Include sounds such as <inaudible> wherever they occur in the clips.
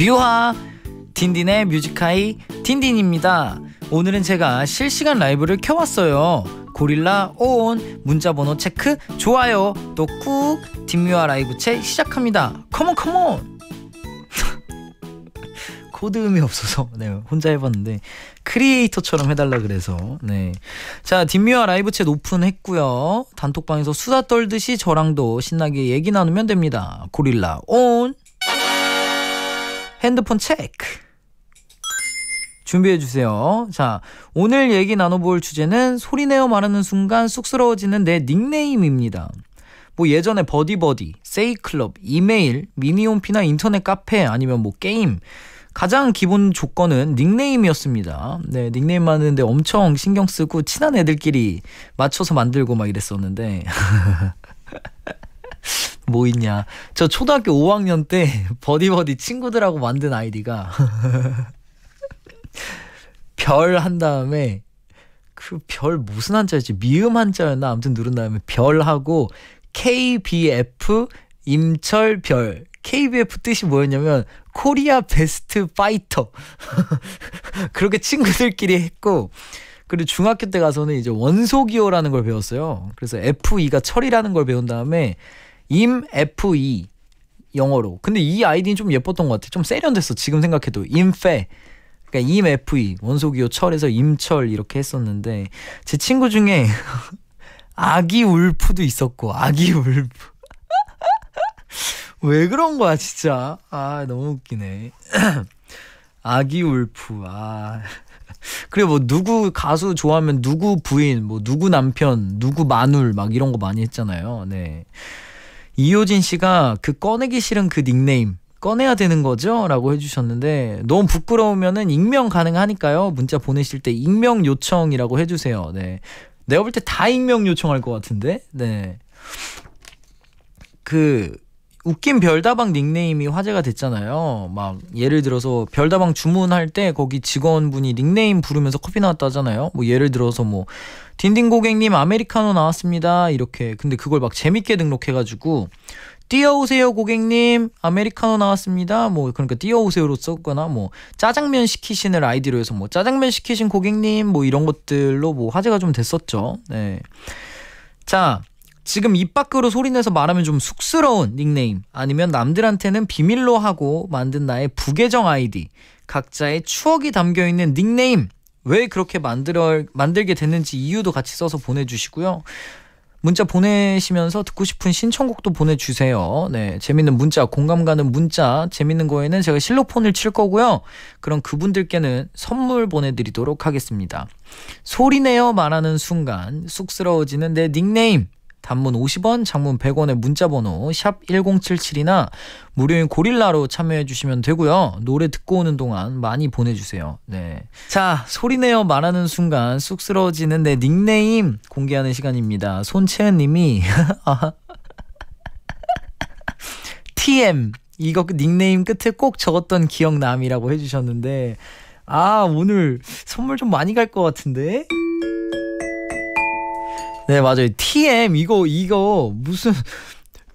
미하 딘딘의 뮤직하이 딘딘입니다. 오늘은 제가 실시간 라이브를 켜왔어요. 고릴라 온 문자번호 체크 좋아요 또꾹딘미아 라이브 채 시작합니다. 컴온 컴온 <laughs> 코드음이 없어서 네, 혼자 해봤는데 크리에이터처럼 해달라 그래서 네. 자딘미와 라이브 채 오픈했고요. 단톡방에서 수다 떨듯이 저랑도 신나게 얘기 나누면 됩니다. 고릴라 온 핸드폰 체크. 준비해 주세요. 자, 오늘 얘기 나눠볼 주제는 소리내어 말하는 순간 쑥스러워지는 내 닉네임입니다. 뭐 예전에 버디버디, 세이클럽, 이메일, 미니홈피나 인터넷 카페 아니면 뭐 게임 가장 기본 조건은 닉네임이었습니다. 네, 닉네임 만드는데 엄청 신경 쓰고 친한 애들끼리 맞춰서 만들고 막 이랬었는데 <laughs> 뭐 있냐. 저 초등학교 5학년 때 버디버디 <laughs> 친구들하고 만든 아이디가 <laughs> 별 한 다음에 그 별 무슨 한자였지? 미음 한자였나? 아무튼 누른 다음에 별하고 KBF 임철 별 KBF 뜻이 뭐였냐면 코리아 베스트 파이터 <laughs> 그렇게 친구들끼리 했고 그리고 중학교 때 가서는 이제 원소기호라는 걸 배웠어요. 그래서 F2가 철이라는 걸 배운 다음에 임FE 영어로. 근데 이 아이디는 좀 예뻤던 것 같아. 좀 세련됐어. 지금 생각해도 임페. 그러니까 임FE 원소기호 철에서 임철 이렇게 했었는데 제 친구 중에 <laughs> 아기 울프도 있었고 아기 울프. <laughs> 왜 그런 거야 진짜. 아 너무 웃기네. <clears throat> 아기 울프. 아. <laughs> 그리고 뭐 누구 가수 좋아하면 누구 부인, 뭐 누구 남편, 누구 마눌 막 이런 거 많이 했잖아요. 네. 이효진 씨가 그 꺼내기 싫은 그 닉네임 꺼내야 되는 거죠? 라고 해주셨는데 너무 부끄러우면은 익명 가능하니까요. 문자 보내실 때 익명 요청이라고 해주세요. 네. 내가 볼 때 다 익명 요청할 것 같은데? 네. 그 웃긴 별다방 닉네임이 화제가 됐잖아요. 막 예를 들어서 별다방 주문할 때 거기 직원분이 닉네임 부르면서 커피 나왔다잖아요. 뭐 예를 들어서 뭐 딘딘 고객님 아메리카노 나왔습니다. 이렇게 근데 그걸 막 재밌게 등록해가지고 뛰어오세요 고객님 아메리카노 나왔습니다. 뭐 그러니까 뛰어오세요로 썼거나 뭐 짜장면 시키신을 아이디로 해서 뭐 짜장면 시키신 고객님 뭐 이런 것들로 뭐 화제가 좀 됐었죠. 네. 자 지금 입 밖으로 소리내서 말하면 좀 쑥스러운 닉네임 아니면 남들한테는 비밀로 하고 만든 나의 부계정 아이디 각자의 추억이 담겨있는 닉네임 왜 그렇게 만들어, 만들게 됐는지 이유도 같이 써서 보내주시고요 문자 보내시면서 듣고 싶은 신청곡도 보내주세요. 네, 재밌는 문자, 공감 가는 문자, 재밌는 거에는 제가 실로폰을 칠 거고요. 그럼 그분들께는 선물 보내드리도록 하겠습니다. 소리내어 말하는 순간 쑥스러워지는 내 닉네임 단문 50원, 장문 100원의 문자 번호 샵 1077이나 무료인 고릴라로 참여해 주시면 되고요. 노래 듣고 오는 동안 많이 보내 주세요. 네. 자, 소리내어 말하는 순간 쑥스러워지는 내 닉네임 공개하는 시간입니다. 손채은 님이 <laughs> TM 이거 닉네임 끝에 꼭 적었던 기억남이라고 해 주셨는데 아, 오늘 선물 좀 많이 갈 것 같은데. 네 맞아요. TM 이거 이거 무슨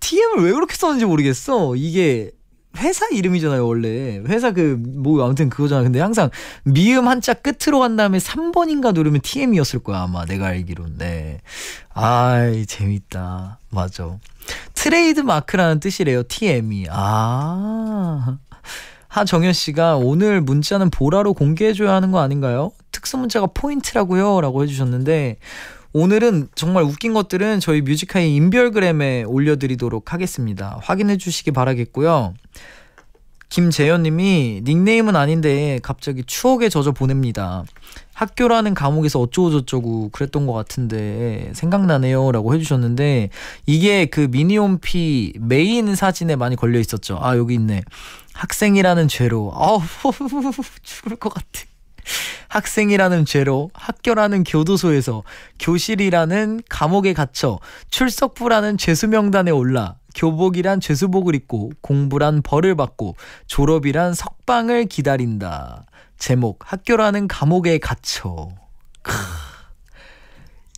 TM을 왜 그렇게 썼는지 모르겠어. 이게 회사 이름이잖아요 원래 회사 그 뭐 아무튼 그거잖아 근데 항상 미음 한자 끝으로 간 다음에 3번인가 누르면 TM이었을 거야 아마 내가 알기론 네아 재밌다 맞아 트레이드 마크라는 뜻이래요 TM이 아 하정현 씨가 오늘 문자는 보라로 공개해줘야 하는 거 아닌가요? 특수 문자가 포인트라고요 라고 해주셨는데 오늘은 정말 웃긴 것들은 저희 뮤지하이 인별그램에 올려드리도록 하겠습니다. 확인해 주시기 바라겠고요. 김재현님이 닉네임은 아닌데 갑자기 추억에 젖어 보냅니다. 학교라는 감옥에서 어쩌고저쩌고 그랬던 것 같은데 생각나네요 라고 해주셨는데 이게 그 미니홈피 메인 사진에 많이 걸려 있었죠. 아 여기 있네. 학생이라는 죄로 아우 <laughs> 죽을 것 같아. 학생이라는 죄로 학교라는 교도소에서 교실이라는 감옥에 갇혀 출석부라는 죄수명단에 올라 교복이란 죄수복을 입고 공부란 벌을 받고 졸업이란 석방을 기다린다. 제목 학교라는 감옥에 갇혀.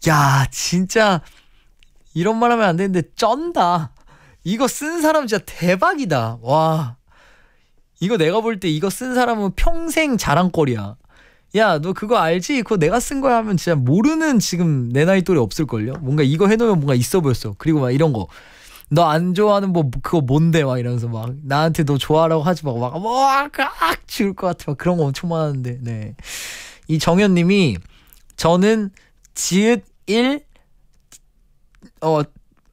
야 진짜 이런 말 하면 안 되는데 쩐다. 이거 쓴 사람 진짜 대박이다. 와. 이거 내가 볼 때 이거 쓴 사람은 평생 자랑거리야. 야너 그거 알지? 그거 내가 쓴 거야 하면 진짜 모르는 지금 내 나이 또래 없을걸요? 뭔가 이거 해놓으면 뭔가 있어 보였어. 그리고 막 이런 거. 너 안 좋아하는 뭐 그거 뭔데 막 이러면서 막 나한테 너 좋아하라고 하지 마고 막막뭐악 지울 것 같아 막 그런 거 엄청 많았는데 네이 정현님이 저는 지읒 1, 어,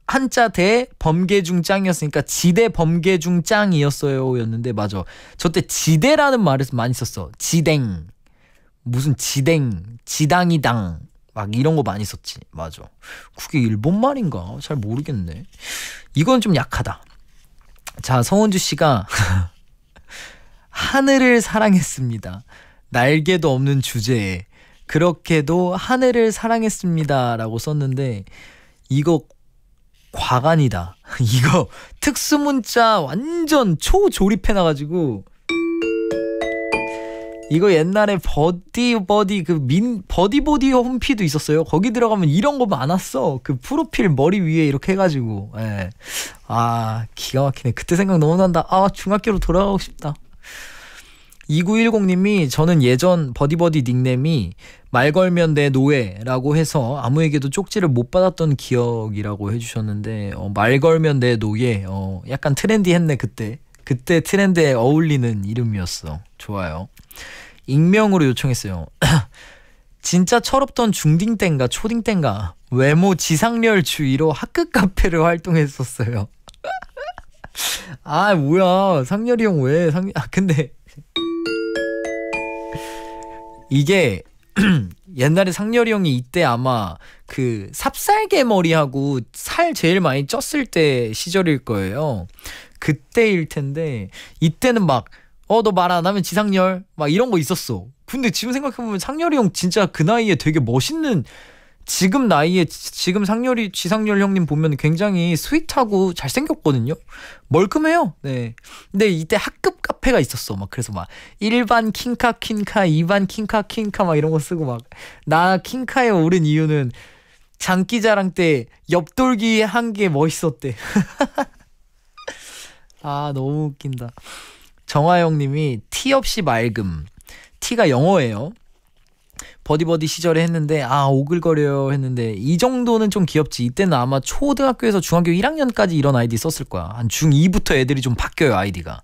한자 대 범계 중 짱이었으니까 지대 범계 중 짱이었어요 였는데 맞아 저 때 지대라는 말을 많이 썼어 지댕 무슨 지댕, 지당이당 막 이런 거 많이 썼지. 맞아. 그게 일본 말인가? 잘 모르겠네. 이건 좀 약하다. 자, 성원주 씨가 <laughs> 하늘을 사랑했습니다. 날개도 없는 주제에 그렇게도 하늘을 사랑했습니다라고 썼는데 이거 과간이다. <laughs> 이거 특수 문자 완전 초조립해 놔 가지고 이거 옛날에 버디 버디 그 민 버디 버디 홈피도 있었어요. 거기 들어가면 이런 거 많았어. 그 프로필 머리 위에 이렇게 해가지고. 예. 아 기가 막히네. 그때 생각 너무 난다. 아 중학교로 돌아가고 싶다. 2910님이 저는 예전 버디버디 닉네임이 말 걸면 내 노예라고 해서 아무에게도 쪽지를 못 받았던 기억이라고 해주셨는데 어, 말 걸면 내 노예 어, 약간 트렌디했네 그때 그때 트렌드에 어울리는 이름이었어 좋아요 익명으로 요청했어요. <clears throat> 진짜 철없던 중딩 땐가 초딩 땐가 외모 지상렬 주의로 학급 카페를 활동했었어요. <laughs> 아 뭐야 상렬이 형 왜 상아 근데 이게 <clears throat> 옛날에 상렬이 형이 이때 아마 그 삽살개 머리하고 살 제일 많이 쪘을 때 시절일 거예요. 그때일 텐데 이때는 막 어너말안 하면 지상렬 막 이런 거 있었어. 근데 지금 생각해보면 상렬이 형 진짜 그 나이에 되게 멋있는 지금 나이에 지금 상렬이 지상렬 형님 보면 굉장히 스윗하고 잘생겼거든요. 멀끔해요. 네. 근데 이때 학급 카페가 있었어. 막 그래서 막 1반 킹카 킹카 2반 킹카 킹카 막 이런 거 쓰고 막 나 킹카에 오른 이유는 장기자랑 때 옆돌기 한 게 멋있었대. <laughs> 아, 너무 웃긴다. 정화영님이 티 없이 맑음. 티가 영어예요. 버디버디 시절에 했는데 아오글거려 했는데 이 정도는 좀 귀엽지 이때는 아마 초등학교에서 중학교 1학년까지 이런 아이디 썼을 거야 한 중2부터 애들이 좀 바뀌어요 아이디가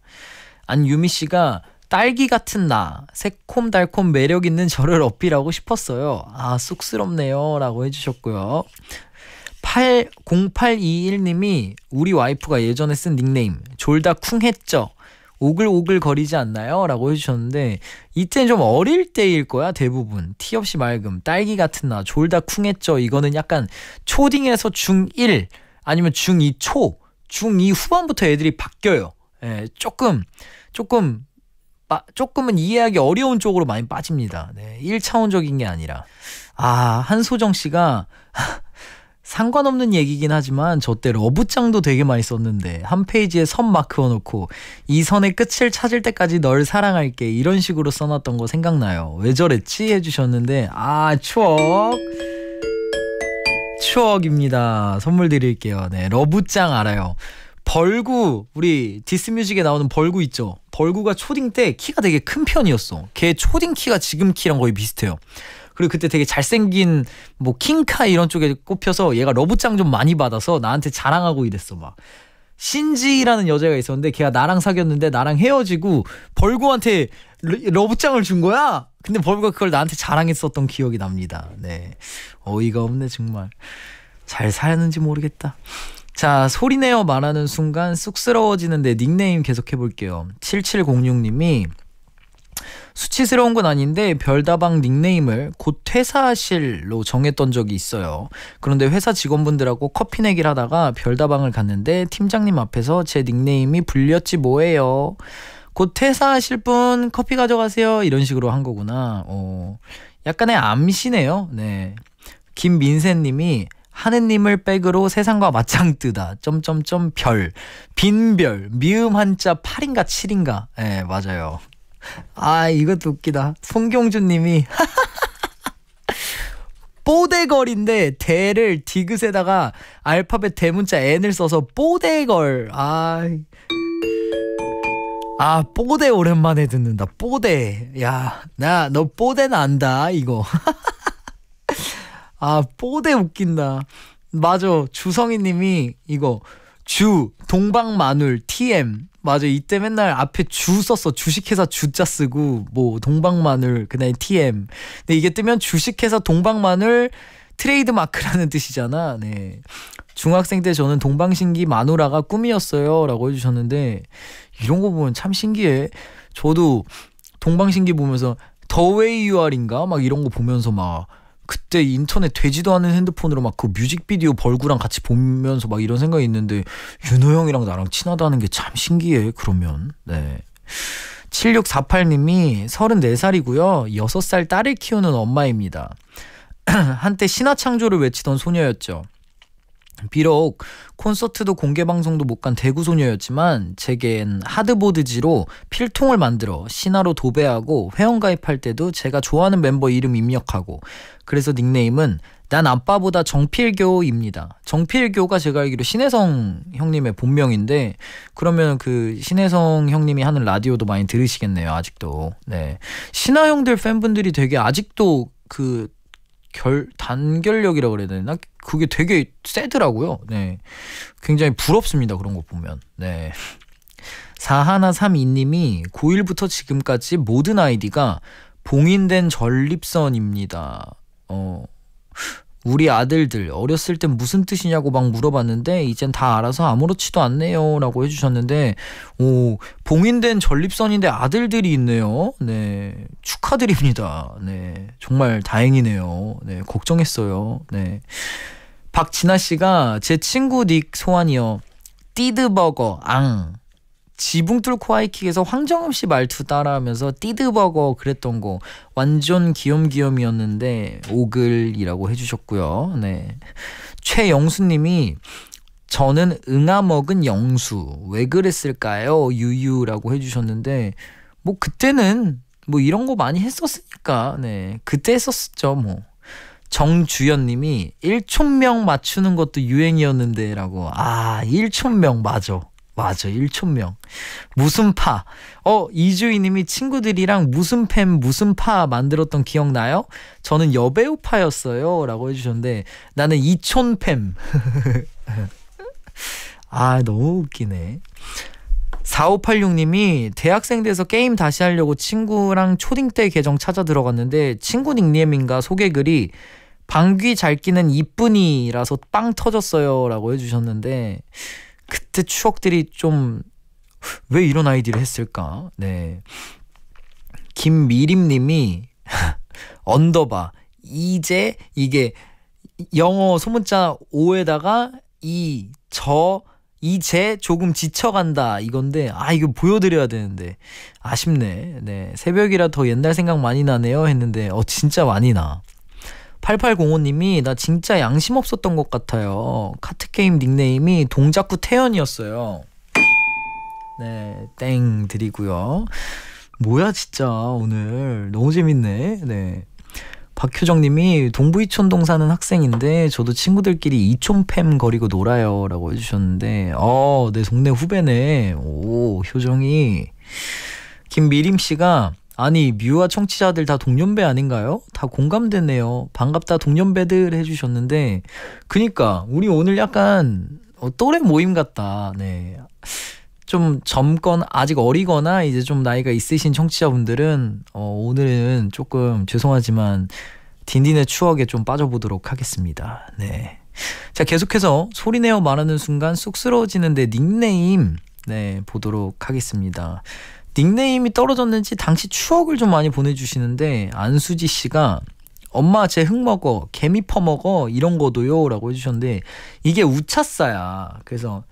안유미 씨가 딸기 같은 나 새콤달콤 매력 있는 저를 어필하고 싶었어요 아 쑥스럽네요 라고 해주셨고요 8, 0821님이 우리 와이프가 예전에 쓴 닉네임 졸다 쿵했죠 오글오글 거리지 않나요? 라고 해주셨는데 이때는 좀 어릴 때일 거야 대부분 티 없이 맑음 딸기 같은 나 졸다 쿵했죠 이거는 약간 초딩에서 중1 아니면 중2 초 중2 후반부터 애들이 바뀌어요 예, 조금 조금 마, 조금은 이해하기 어려운 쪽으로 많이 빠집니다 네, 1차원적인 게 아니라 아 한소정 씨가 상관없는 얘기긴 하지만 저때 러브짱도 되게 많이 썼는데 한 페이지에 선 마크 어놓고이 선의 끝을 찾을 때까지 널 사랑할게 이런 식으로 써놨던 거 생각나요. 왜 저랬지 해주셨는데 아 추억. 추억입니다. 선물 드릴게요. 네, 러브짱 알아요. 벌구 우리 디스뮤직에 나오는 벌구 있죠. 벌구가 초딩 때 키가 되게 큰 편이었어. 걔 초딩 키가 지금 키랑 거의 비슷해요. 그리고 그때 되게 잘생긴 뭐 킹카 이런 쪽에 꼽혀서 얘가 러브짱 좀 많이 받아서 나한테 자랑하고 이랬어 막. 신지라는 여자가 있었는데 걔가 나랑 사귀었는데 나랑 헤어지고 벌구한테 러브짱을 준 거야. 근데 벌구가 그걸 나한테 자랑했었던 기억이 납니다. 네. 어이가 없네 정말. 잘 사는지 모르겠다. 자, 소리내어 말하는 순간 쑥스러워지는데 닉네임 계속 해볼게요. 7706님이 수치스러운 건 아닌데 별다방 닉네임을 곧 퇴사하실로 정했던 적이 있어요. 그런데 회사 직원분들하고 커피 내기를 하다가 별다방을 갔는데 팀장님 앞에서 제 닉네임이 불렸지 뭐예요. 곧 퇴사하실 분 커피 가져가세요. 이런 식으로 한 거구나. 어, 약간의 암시네요. 네. 김민세님이 하느님을 백으로 세상과 맞짱 뜨다. 점점점 별, 빈별, 미음 한자 8인가 7인가. 예, 네, 맞아요. 아, 이것도 웃기다. 송경준 님이 <laughs> 뽀대걸인데 대를 디귿에다가 알파벳 대문자 N을 써서 뽀대걸. 아. 아, 뽀대 오랜만에 듣는다. 뽀대. 야, 나 너뽀대난다 이거. <laughs> 아, 뽀대 웃긴다. 맞아. 주성이 님이 이거 주 동방마눌 TM 맞아 이때 맨날 앞에 주 썼어 주식회사 주자 쓰고 뭐 동방마늘 그다음에 TM 근데 이게 뜨면 주식회사 동방마늘 트레이드 마크라는 뜻이잖아 네 중학생 때 저는 동방신기 마누라가 꿈이었어요라고 해주셨는데 이런 거 보면 참 신기해 저도 동방신기 보면서 더 웨이 유알인가 막 이런 거 보면서 막 그때 인터넷 되지도 않은 핸드폰으로 막 그 뮤직비디오 벌구랑 같이 보면서 막 이런 생각이 있는데 윤호 형이랑 나랑 친하다는 게 참 신기해 그러면 네 7648님이 34살이고요 6살 딸을 키우는 엄마입니다 <clears throat> 한때 신화 창조를 외치던 소녀였죠 비록 콘서트도 공개 방송도 못 간 대구 소녀였지만 제겐 하드보드지로 필통을 만들어 신화로 도배하고 회원 가입할 때도 제가 좋아하는 멤버 이름 입력하고 그래서 닉네임은 난 아빠보다 정필교입니다. 정필교가 제가 알기로 신혜성 형님의 본명인데 그러면 그 신혜성 형님이 하는 라디오도 많이 들으시겠네요. 아직도. 네. 신하 형들 팬분들이 되게 아직도 그결 단결력이라고 그래야 되나 그게 되게 세더라고요. 네, 굉장히 부럽습니다 그런 거 보면. 네. 4132님이 고1부터 지금까지 모든 아이디가 봉인된 전립선입니다. 어, 우리 아들들 어렸을 땐 무슨 뜻이냐고 막 물어봤는데 이젠 다 알아서 아무렇지도 않네요 라고 해주셨는데 오 봉인된 전립선인데 아들들이 있네요 네 축하드립니다 네 정말 다행이네요 네 걱정했어요 네 박진아씨가 제 친구 닉 소환이요 띠드버거 앙 지붕 뚫고 하이킥에서 황정음 씨 말투 따라하면서 띠드버거 그랬던 거 완전 귀염귀염이었는데 오글이라고 해주셨고요. 네 최영수님이 저는 응아 먹은 영수 왜 그랬을까요? 유유라고 해주셨는데 뭐 그때는 뭐 이런 거 많이 했었으니까 네 그때 했었죠 뭐. 정주연님이 1촌명 맞추는 것도 유행이었는데라고 아 1촌명 맞어 맞아, 1촌명. 무슨 파? 어, 이주희님이 친구들이랑 무슨 팸, 무슨 파 만들었던 기억나요? 저는 여배우 파였어요. 라고 해주셨는데, 나는 이촌 팸. <laughs> 아, 너무 웃기네. 4586님이 대학생 돼서 게임 다시 하려고 친구랑 초딩 때 계정 찾아 들어갔는데 친구 닉네임인가 소개글이 방귀 잘 끼는 이쁜이라서 빵 터졌어요 라고 해주셨는데 그때 추억들이 좀 왜 이런 아이디를 했을까? 네. 김미림 님이 <laughs> 언더바 이제 이게 영어 소문자 오에다가 이 저 이제 조금 지쳐간다 이건데 아 이거 보여드려야 되는데 아쉽네 네 새벽이라 더 옛날 생각 많이 나네요 했는데 어 진짜 많이 나 8805님이 나 진짜 양심 없었던 것 같아요. 카트게임 닉네임이 동작구 태연이었어요. 네, 땡 드리고요. 뭐야 진짜 오늘 너무 재밌네. 네. 박효정님이 동부이촌동 사는 학생인데 저도 친구들끼리 이촌팸 거리고 놀아요라고 해주셨는데 어내 동네 후배네 오 효정이 김미림 씨가 아니 뮤와 청취자들 다 동년배 아닌가요? 다 공감되네요. 반갑다 동년배들 해주셨는데 그니까 우리 오늘 약간 어, 또래 모임 같다. 네. 좀 젊건 아직 어리거나 이제 좀 나이가 있으신 청취자분들은 어, 오늘은 조금 죄송하지만 딘딘의 추억에 좀 빠져보도록 하겠습니다. 네. 자 계속해서 소리내어 말하는 순간 쑥스러워지는데 닉네임 네 보도록 하겠습니다. 닉네임이 떨어졌는지 당시 추억을 좀 많이 보내주시는데 안수지 씨가 엄마 제 흙먹어 개미 퍼먹어 이런 거도요 라고 해주셨는데 이게 우차싸야 그래서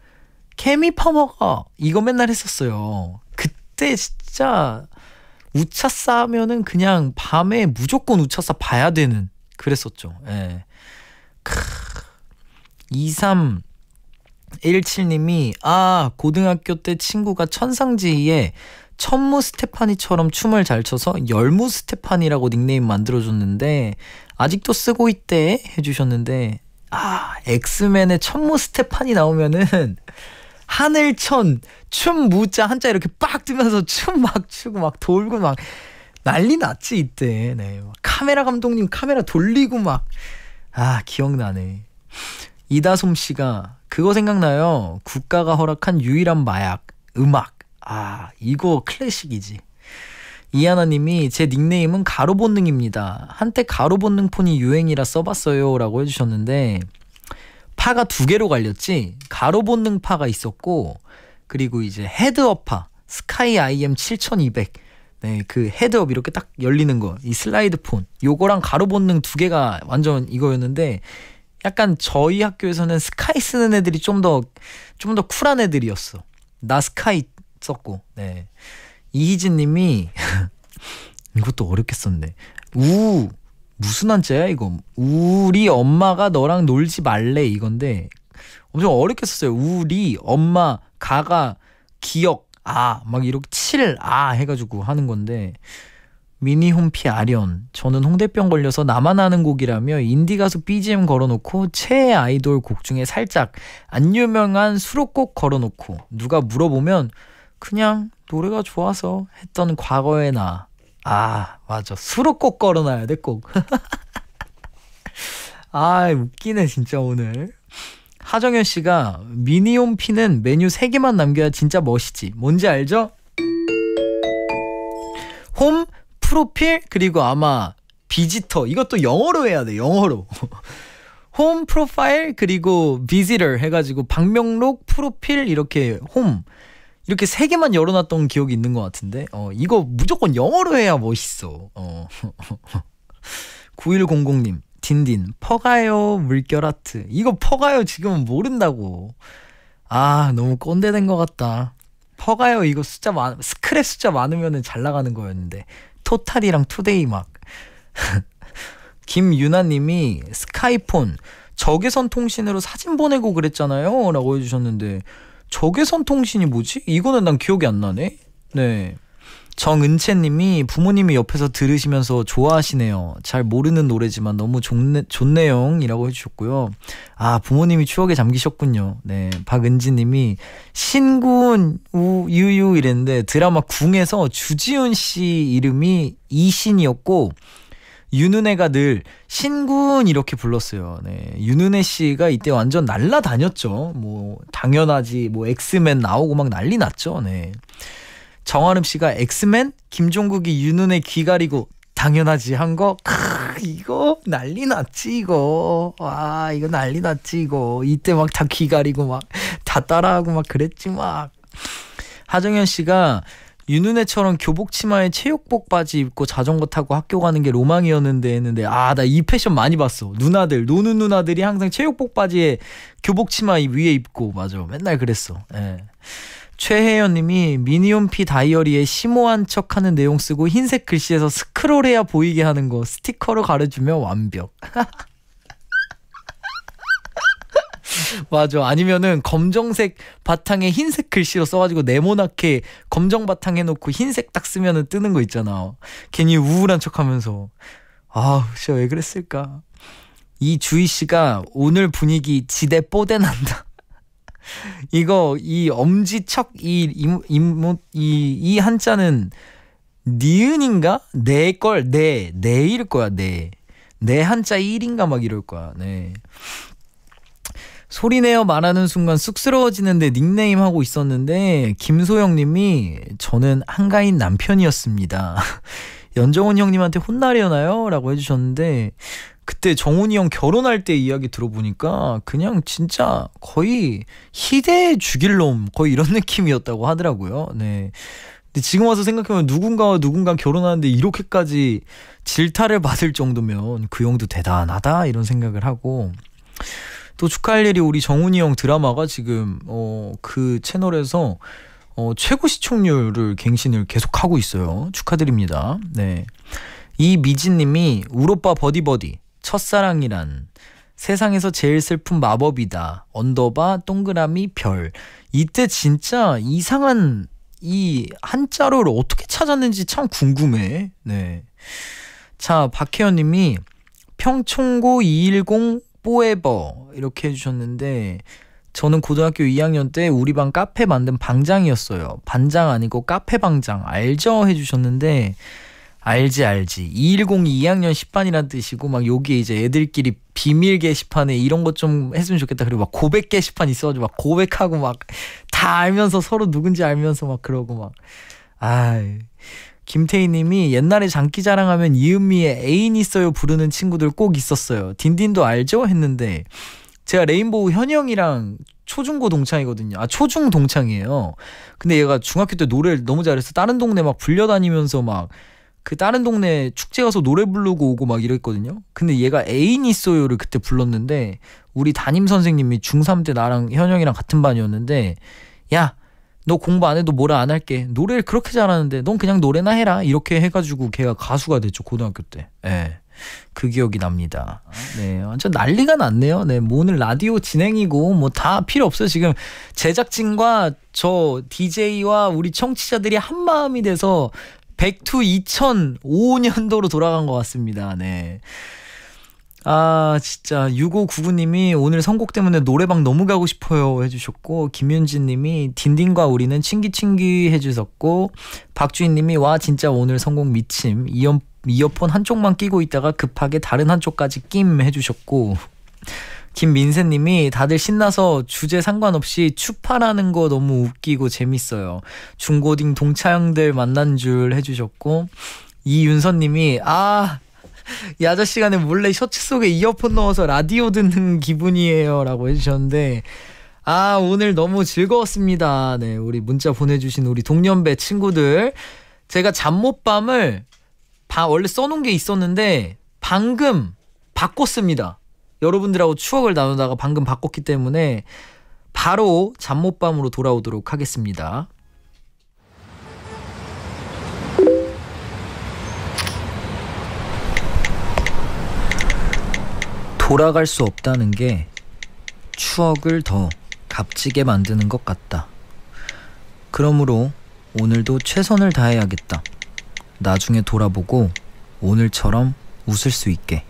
개미 퍼먹어 이거 맨날 했었어요 그때 진짜 우차싸 하면은 그냥 밤에 무조건 우차싸 봐야 되는 그랬었죠 예. 크... 23 17님이 아 고등학교 때 친구가 천상지희에 천무 스테파니처럼 춤을 잘 춰서 열무 스테파니라고 닉네임 만들어줬는데 아직도 쓰고 있대 해주셨는데 아 엑스맨의 천무 스테파니 나오면은 <laughs> 하늘천 춤 무자 한자 이렇게 빡 뜨면서 춤 막 추고 막 돌고 막 난리 났지 이때 네 카메라 감독님 카메라 돌리고 막 아 기억나네 이다솜 씨가 그거 생각나요 국가가 허락한 유일한 마약 음악 아, 이거 클래식이지. 이하나님이 제 닉네임은 가로본능입니다. 한때 가로본능 폰이 유행이라 써봤어요. 라고 해주셨는데, 파가 두 개로 갈렸지? 가로본능 파가 있었고, 그리고 이제 헤드업 파, 스카이 IM 7200. 네, 그 헤드업 이렇게 딱 열리는 거, 이 슬라이드 폰. 요거랑 가로본능 두 개가 완전 이거였는데, 약간 저희 학교에서는 스카이 쓰는 애들이 좀 더, 좀 더 쿨한 애들이었어. 나 스카이 썼고 네 이희진님이 <laughs> 이것도 어렵게 썼네 우 무슨 한자야 이거 우리 엄마가 너랑 놀지 말래 이건데 엄청 어렵게 썼어요 우리 엄마 가가 기억 아 막 이렇게 칠 아 해가지고 하는 건데 미니 홈피 아련 저는 홍대병 걸려서 나만 아는 곡이라며 인디 가수 BGM 걸어놓고 최애 아이돌 곡 중에 살짝 안 유명한 수록곡 걸어놓고 누가 물어보면 그냥 노래가 좋아서 했던 과거의 나. 아, 맞아. 수로 꼭 걸어놔야 돼, 꼭. <laughs> 아, 웃기네, 진짜 오늘. 하정현 씨가 미니홈 피는 메뉴 3개만 남겨야 진짜 멋있지 뭔지 알죠? 홈, 프로필, 그리고 아마 비지터. 이것도 영어로 해야 돼, 영어로. <laughs> 홈 프로파일 그리고 비지를 해가지고 방명록 프로필 이렇게 홈 이렇게 세 개만 열어놨던 기억이 있는 것 같은데 어 이거 무조건 영어로 해야 멋있어 어 9100님 <laughs> 딘딘 퍼가요 물결아트 이거 퍼가요 지금은 모른다고 아 너무 꼰대된 것 같다 퍼가요 이거 숫자 많 스크랩 숫자 많으면 잘 나가는 거였는데 토탈이랑 투데이 막 <laughs> 김유나님이 스카이폰 적외선 통신으로 사진 보내고 그랬잖아요 라고 해주셨는데 적외선 통신이 뭐지? 이거는 난 기억이 안 나네. 네. 정은채님이 부모님이 옆에서 들으시면서 좋아하시네요. 잘 모르는 노래지만 너무 좋네, 좋네요이라고 해주셨고요. 아 부모님이 추억에 잠기셨군요. 네 박은지님이 신군 우유유 이랬는데 드라마 궁에서 주지훈 씨 이름이 이신이었고 윤은혜가 늘 신군 이렇게 불렀어요. 네. 윤은혜 씨가 이때 완전 날라다녔죠. 뭐 당연하지 뭐 엑스맨 나오고 막 난리 났죠. 네. 정아름 씨가 엑스맨 김종국이 윤은혜 귀 가리고 당연하지 한거 이거 난리 났지 이거 와 이거 난리 났지 이거 이때 막 다귀 가리고 막 다 따라하고 막 그랬지 막 하정현 씨가 유누네처럼 교복 치마에 체육복 바지 입고 자전거 타고 학교 가는 게 로망이었는데 했는데 아 나 이 패션 많이 봤어 누나들 노는 누나들이 항상 체육복 바지에 교복 치마 위에 입고 맞아 맨날 그랬어 예. 최혜연님이 미니홈피 다이어리에 심오한 척하는 내용 쓰고 흰색 글씨에서 스크롤해야 보이게 하는 거 스티커로 가려주면 완벽 <laughs> <laughs> 맞아. 아니면은 검정색 바탕에 흰색 글씨로 써가지고 네모나게 검정 바탕 해놓고 흰색 딱 쓰면은 뜨는 거 있잖아. 괜히 우울한 척하면서 아 진짜 왜 그랬을까. 이 주희 씨가 오늘 분위기 지대 뽀대 난다. <laughs> 이거 이 엄지척 이이이 한자는 니은인가? 내 걸 내 내일 거야 내. 내 한자 1인가 막 이럴 거야. 네. 소리내어 말하는 순간 쑥스러워지는데 닉네임 하고 있었는데 김소영님이 저는 한가인 남편이었습니다. <laughs> 연정훈 형님한테 혼나려나요? 라고 해주셨는데 그때 정훈이 형 결혼할 때 이야기 들어보니까 그냥 진짜 거의 희대 의 죽일 놈 거의 이런 <laughs> 느낌이었다고 하더라고요. 네. 근데 지금 와서 생각해보면 누군가와 누군가 결혼하는데 이렇게까지 질타를 받을 정도면 그 형도 대단하다 이런 생각을 하고 또 축하할 일이 우리 정훈이 형 드라마가 지금 어, 그 채널에서 어, 최고 시청률을 갱신을 계속 하고 있어요. 축하드립니다. 네. 이미진님이 우오빠 버디버디 첫사랑이란 세상에서 제일 슬픈 마법이다. 언더바 동그라미 별. 이때 진짜 이상한 이 한자를 로 어떻게 찾았는지 참 궁금해. 네. 자, 박혜연 님이 평총고 210 f 에버 이렇게 해주셨는데 저는 고등학교 2학년 때 우리 반 카페 만든 방장이었어요. 반장 아니고 카페 방장 알죠 해주셨는데 알지 알지 2102 2학년 10반이란 뜻이고 막 여기에 이제 애들끼리 비밀 게시판에 이런 것 좀 했으면 좋겠다 그리고 막 고백 게시판 있어가지고 막 고백하고 막 다 알면서 서로 누군지 알면서 막 그러고 막아 김태희님이 옛날에 장기자랑하면 이은미의 애인 있어요 부르는 친구들 꼭 있었어요. 딘딘도 알죠? 했는데 제가 레인보우 현영이랑 초중고 동창이거든요. 아 초중 동창이에요. 근데 얘가 중학교 때 노래를 너무 잘해서 다른 동네 막 불려다니면서 막 그 다른 동네 축제 가서 노래 부르고 오고 막 이랬거든요. 근데 얘가 애인 있어요를 그때 불렀는데 우리 담임 선생님이 중3 때 나랑 현영이랑 같은 반이었는데 야너 공부 안 해도 뭐라 안 할게. 노래를 그렇게 잘하는데 넌 그냥 노래나 해라. 이렇게 해가지고 걔가 가수가 됐죠 고등학교 때. 예. 그 기억이 납니다. 네, 완전 난리가 났네요. 네, 뭐 오늘 라디오 진행이고 뭐 다 필요 없어요. 지금 제작진과 저 DJ와 우리 청취자들이 한 마음이 돼서 백투 2005년도로 돌아간 것 같습니다. 네. 아 진짜 6599님이 오늘 선곡 때문에 노래방 너무 가고 싶어요 해주셨고 김윤진님이 딘딘과 우리는 칭기칭기 해주셨고 박주인님이 와 진짜 오늘 선곡 미침 이어, 이어폰 한쪽만 끼고 있다가 급하게 다른 한쪽까지 낌 해주셨고 김민세님이 다들 신나서 주제 상관없이 추파라는 거 너무 웃기고 재밌어요 중고딩 동창들 만난 줄 해주셨고 이윤선님이 아 야자 시간에 몰래 셔츠 속에 이어폰 넣어서 라디오 듣는 기분이에요라고 해주셨는데 아 오늘 너무 즐거웠습니다. 네 우리 문자 보내주신 우리 동년배 친구들 제가 잠 못밤을 바, 원래 써놓은 게 있었는데 방금 바꿨습니다. 여러분들하고 추억을 나누다가 방금 바꿨기 때문에 바로 잠 못밤으로 돌아오도록 하겠습니다. 돌아갈 수 없다는 게 추억을 더 값지게 만드는 것 같다. 그러므로 오늘도 최선을 다해야겠다. 나중에 돌아보고 오늘처럼 웃을 수 있게.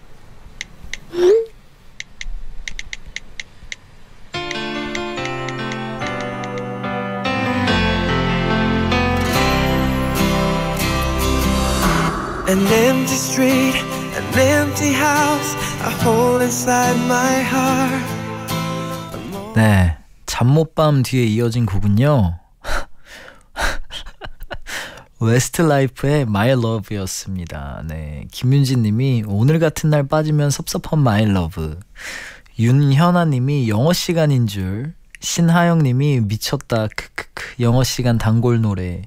네, 잠 못 밤 뒤에 이어진 곡은요. 웨스트라이프의 <laughs> My Love였습니다. 네, 김윤진님이 오늘 같은 날 빠지면 섭섭한 My Love. 윤현아님이 영어 시간인 줄 신하영님이 미쳤다 크크크 영어 시간 단골 노래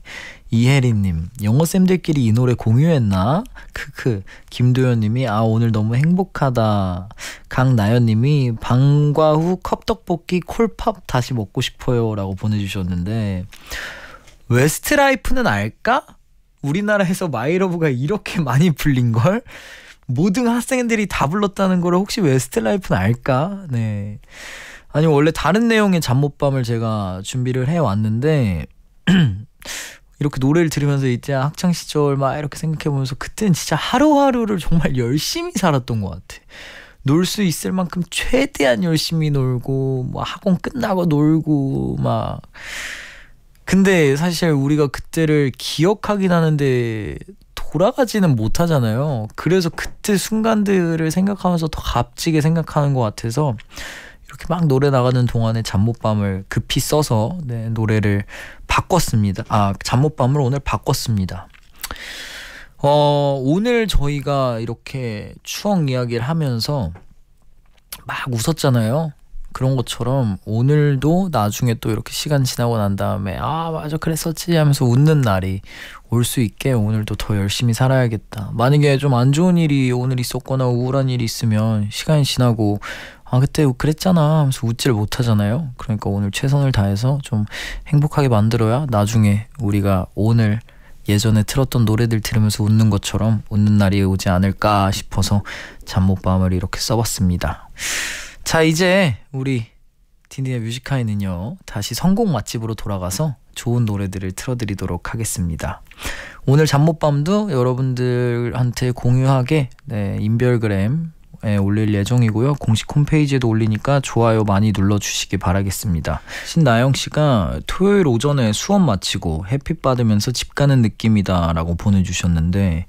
이혜린님 영어 쌤들끼리 이 노래 공유했나 크크 김도현님이 아 오늘 너무 행복하다 강나연님이 방과 후 컵떡볶이 콜팝 다시 먹고 싶어요라고 보내주셨는데 웨스트라이프는 알까 우리나라에서 마이러브가 이렇게 많이 불린 걸 모든 학생들이 다 불렀다는 걸 혹시 웨스트라이프는 알까 네. 아니 원래 다른 내용의 잠 못밤을 제가 준비를 해 왔는데 <clears throat> 이렇게 노래를 들으면서 이제 학창 시절 막 이렇게 생각해 보면서 그때는 진짜 하루하루를 정말 열심히 살았던 것 같아. 놀 수 있을 만큼 최대한 열심히 놀고 뭐 학원 끝나고 놀고 막 근데 사실 우리가 그때를 기억하긴 하는데 돌아가지는 못하잖아요. 그래서 그때 순간들을 생각하면서 더 값지게 생각하는 것 같아서 이렇게 막 노래 나가는 동안에 잠 못밤을 급히 써서 네, 노래를 바꿨습니다. 아, 잠 못밤을 오늘 바꿨습니다. 어, 오늘 저희가 이렇게 추억 이야기를 하면서 막 웃었잖아요. 그런 것처럼 오늘도 나중에 또 이렇게 시간 지나고 난 다음에 아 맞아 그랬었지 하면서 웃는 날이 올 수 있게 오늘도 더 열심히 살아야겠다. 만약에 좀 안 좋은 일이 오늘 있었거나 우울한 일이 있으면 시간이 지나고 아 그때 그랬잖아 하면서 웃지를 못하잖아요. 그러니까 오늘 최선을 다해서 좀 행복하게 만들어야 나중에 우리가 오늘 예전에 틀었던 노래들 들으면서 웃는 것처럼 웃는 날이 오지 않을까 싶어서 잠 못밤을 이렇게 써봤습니다. 자 이제 우리 딘딘의 뮤직하이는요 다시 성공 맛집으로 돌아가서 좋은 노래들을 틀어드리도록 하겠습니다. 오늘 잠 못밤도 여러분들한테 공유하게 네, 인별그램 예, 올릴 예정이고요. 공식 홈페이지에도 올리니까 좋아요 많이 눌러주시기 바라겠습니다. 신나영 씨가 토요일 오전에 수업 마치고 햇빛 받으면서 집 가는 느낌이다 라고 보내주셨는데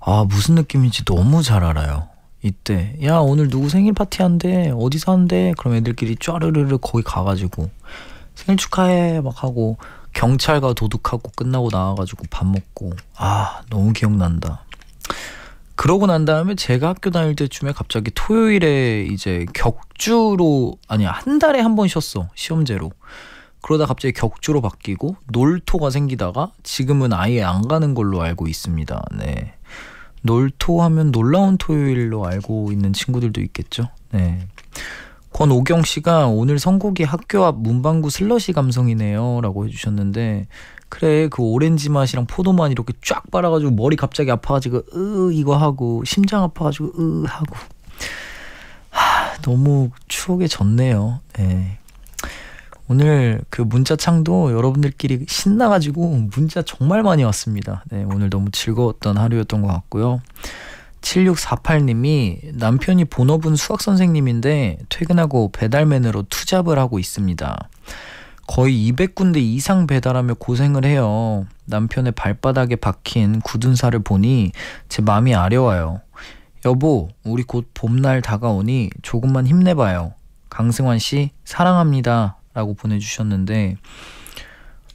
아 무슨 느낌인지 너무 잘 알아요. 이때 야 오늘 누구 생일 파티 한대 어디서 한대 그럼 애들끼리 쫘르르르 거기 가가지고 생일 축하해 막 하고 경찰과 도둑하고 끝나고 나와가지고 밥 먹고 아 너무 기억난다. 그러고 난 다음에 제가 학교 다닐 때쯤에 갑자기 토요일에 이제 격주로 아니 한 달에 한 번 쉬었어 시험제로 그러다 갑자기 격주로 바뀌고 놀토가 생기다가 지금은 아예 안 가는 걸로 알고 있습니다. 네. 놀토 하면 놀라운 토요일로 알고 있는 친구들도 있겠죠. 네. 권오경 씨가 오늘 선곡이 학교 앞 문방구 슬러시 감성이네요. 라고 해주셨는데, 그래 그 오렌지 맛이랑 포도 맛 이렇게 쫙 빨아가지고 머리 갑자기 아파가지고 으 이거 하고 심장 아파가지고 으 하고 하, 너무 추억에 젖네요. 네. 오늘 그 문자창도 여러분들끼리 신나가지고 문자 정말 많이 왔습니다. 네, 오늘 너무 즐거웠던 하루였던 것 같고요. 7648님이 남편이 본업은 수학선생님인데 퇴근하고 배달맨으로 투잡을 하고 있습니다. 거의 200군데 이상 배달하며 고생을 해요. 남편의 발바닥에 박힌 굳은 살을 보니 제 마음이 아려와요. 여보, 우리 곧 봄날 다가오니 조금만 힘내봐요. 강승환 씨, 사랑합니다. 라고 보내주셨는데,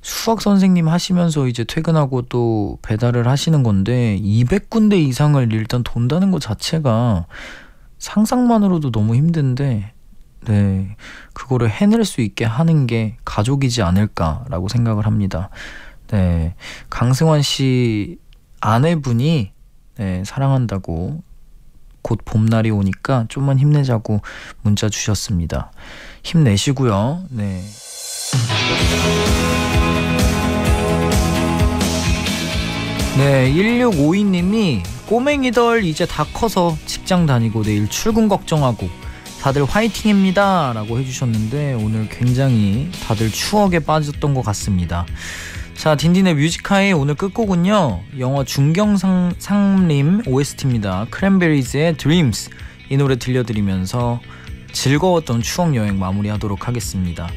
수학 선생님 하시면서 이제 퇴근하고 또 배달을 하시는 건데, 200군데 이상을 일단 돈다는 것 자체가 상상만으로도 너무 힘든데, 네, 그거를 해낼 수 있게 하는 게 가족이지 않을까라고 생각을 합니다. 네, 강승원 씨 아내분이 네, 사랑한다고 곧 봄날이 오니까 좀만 힘내자고 문자 주셨습니다. 힘내시고요. 네. 네, 1652님이 꼬맹이들 이제 다 커서 직장 다니고 내일 출근 걱정하고 다들 화이팅입니다. 라고 해주셨는데 오늘 굉장히 다들 추억에 빠졌던 것 같습니다. 자, 딘딘의 뮤지카의 오늘 끝곡은요. 영화 중경상림 OST입니다. 크랜베리즈의 드림스 이 노래 들려드리면서 즐거웠던 추억 여행 마무리하도록 하겠습니다.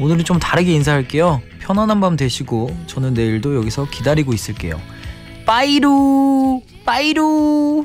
오늘은 좀 다르게 인사할게요. 편안한 밤 되시고 저는 내일도 여기서 기다리고 있을게요. 빠이루! 빠이루!